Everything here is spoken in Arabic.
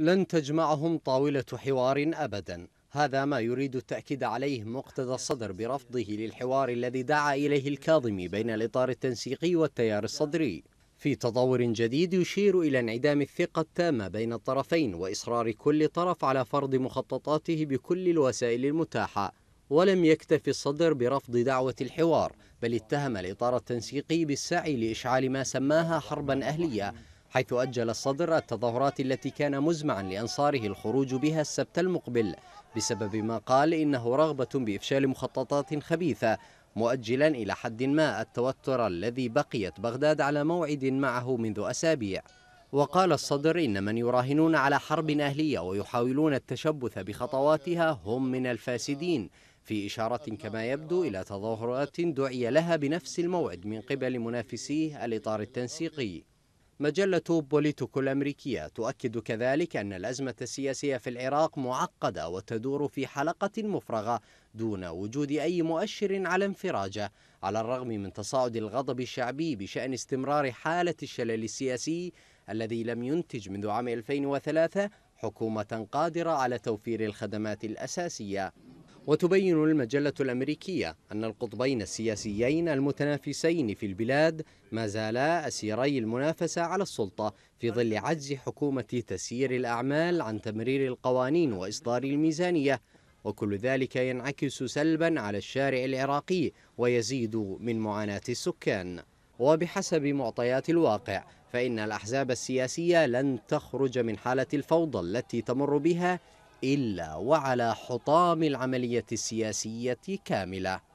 لن تجمعهم طاولة حوار أبدا هذا ما يريد التأكيد عليه مقتدى الصدر برفضه للحوار الذي دعا إليه الكاظمي بين الإطار التنسيقي والتيار الصدري في تطور جديد يشير إلى انعدام الثقة التامة بين الطرفين وإصرار كل طرف على فرض مخططاته بكل الوسائل المتاحة ولم يكتف الصدر برفض دعوة الحوار بل اتهم الإطار التنسيقي بالسعي لإشعال ما سماها حربا أهلية حيث أجل الصدر التظاهرات التي كان مزمعا لأنصاره الخروج بها السبت المقبل بسبب ما قال إنه رغبة بإفشال مخططات خبيثة مؤجلا إلى حد ما التوتر الذي بقيت بغداد على موعد معه منذ أسابيع وقال الصدر إن من يراهنون على حرب أهلية ويحاولون التشبث بخطواتها هم من الفاسدين في إشارة كما يبدو إلى تظاهرات دعي لها بنفس الموعد من قبل منافسيه الإطار التنسيقي مجلة بوليتوكو الأمريكية تؤكد كذلك أن الأزمة السياسية في العراق معقدة وتدور في حلقة مفرغة دون وجود أي مؤشر على انفراجه على الرغم من تصاعد الغضب الشعبي بشأن استمرار حالة الشلل السياسي الذي لم ينتج منذ عام 2003 حكومة قادرة على توفير الخدمات الأساسية وتبين المجلة الأمريكية أن القطبين السياسيين المتنافسين في البلاد ما زالا أسيري المنافسة على السلطة في ظل عجز حكومة تسيير الأعمال عن تمرير القوانين وإصدار الميزانية وكل ذلك ينعكس سلبا على الشارع العراقي ويزيد من معاناة السكان وبحسب معطيات الواقع فإن الأحزاب السياسية لن تخرج من حالة الفوضى التي تمر بها إلا وعلى حطام العملية السياسية كاملة